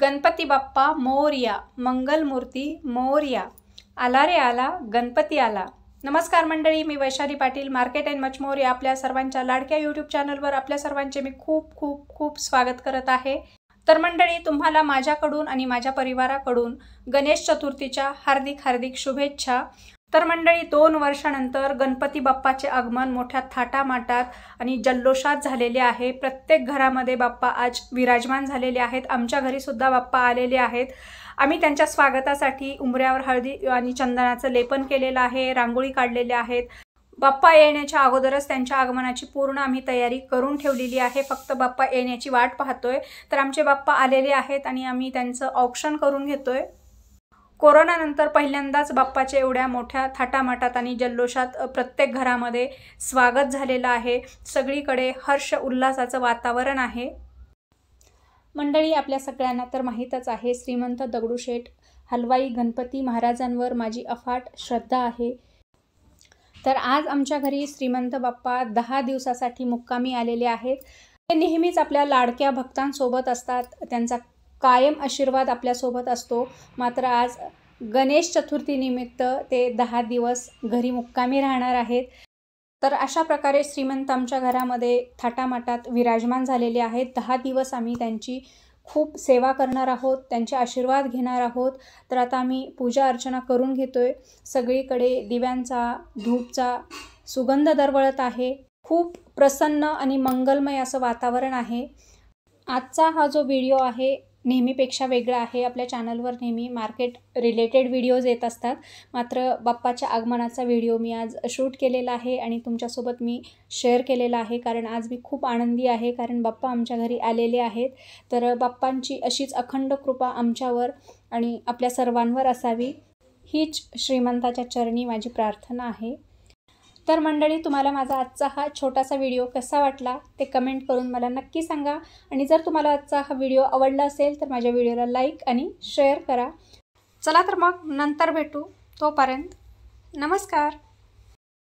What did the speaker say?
गणपती बाप्पा मोर्या मंगलमूर्ती मोर्या आला रे आला गणपती आला नमस्कार मंडळी मी Vaishali Patil market and much more या आपल्या सर्वांच्या लाडक्या यूट्यूब चॅनलवर आपल्या सर्वांचे मी खूप खूप खूप स्वागत करत आहे तर मंडळी तुम्हाला माझ्याकडून आणि माझ्या परिवाराकडून गणेश चतुर्थीच्या हार्दिक हार्दिक शुभेच्छा तर मंडळी दोन वर्षानंतर गणपती बाप्पाचे आगमन मोठ्या थाटामाटात आणि जल्लोषात झालेले आहे प्रत्येक घरामध्ये बाप्पा आज विराजमान झालेले आहेत आमच्या घरीसुद्धा बाप्पा आलेले आहेत आम्ही त्यांच्या स्वागतासाठी उमऱ्यावर हळदी आणि चंदनाचं लेपन केलेलं आहे रांगोळी काढलेल्या आहेत बाप्पा येण्याच्या अगोदरच त्यांच्या आगमनाची पूर्ण आम्ही तयारी करून ठेवलेली आहे फक्त बाप्पा येण्याची वाट पाहतोय तर आमचे बाप्पा आलेले आहेत आणि आम्ही त्यांचं ऑप्शन करून घेतोय कोरोनानंतर पहिल्यांदाच बाप्पाच्या एवढ्या मोठ्या थाटामाटात आणि जल्लोषात प्रत्येक घरामध्ये स्वागत झालेलं आहे सगळीकडे हर्ष उल्हासाचं वातावरण आहे मंडळी आपल्या सगळ्यांना तर माहीतच आहे श्रीमंत दगडूशेठ हलवाई गणपती महाराजांवर माझी अफाट श्रद्धा आहे तर आज आमच्या घरी श्रीमंत बाप्पा दहा दिवसासाठी मुक्कामी आलेले आहेत ते नेहमीच आपल्या लाडक्या भक्तांसोबत असतात त्यांचा कायम आशीर्वाद आपल्यासोबत असतो मात्र आज गणेश चतुर्थीनिमित्त ते दहा दिवस घरी मुक्कामी राहणार आहेत तर अशा प्रकारे श्रीमंत आमच्या घरामध्ये थाटामाटात विराजमान झालेले आहेत दहा दिवस आम्ही त्यांची खूप सेवा करणार आहोत त्यांचे आशीर्वाद घेणार आहोत तर आता आम्ही पूजा अर्चना करून घेतो आहे सगळीकडे दिव्यांचा धूपचा सुगंध दरवळत आहे खूप प्रसन्न आणि मंगलमय असं वातावरण आहे आजचा हा जो व्हिडिओ आहे नेहमीपेक्षा वेगळं आहे आपल्या चॅनलवर नेहमी मार्केट रिलेटेड व्हिडिओज येत असतात मात्र बाप्पाच्या आगमनाचा व्हिडिओ मी आज शूट केलेला आहे आणि तुमच्यासोबत मी शेअर केलेला आहे कारण आज मी खूप आनंदी आहे कारण बाप्पा आमच्या घरी आलेले आहेत तर बाप्पांची अशीच अखंड कृपा आमच्यावर आणि आपल्या सर्वांवर असावी हीच श्रीमंताच्या चरणी माझी प्रार्थना आहे तर मंडळी तुम्हाला माझा आजचा हा छोटासा व्हिडिओ कसा वाटला ते कमेंट करून मला नक्की सांगा आणि जर तुम्हाला आजचा हा व्हिडिओ आवडला असेल तर माझ्या व्हिडिओला लाईक आणि शेअर करा चला तर मग नंतर भेटू तोपर्यंत नमस्कार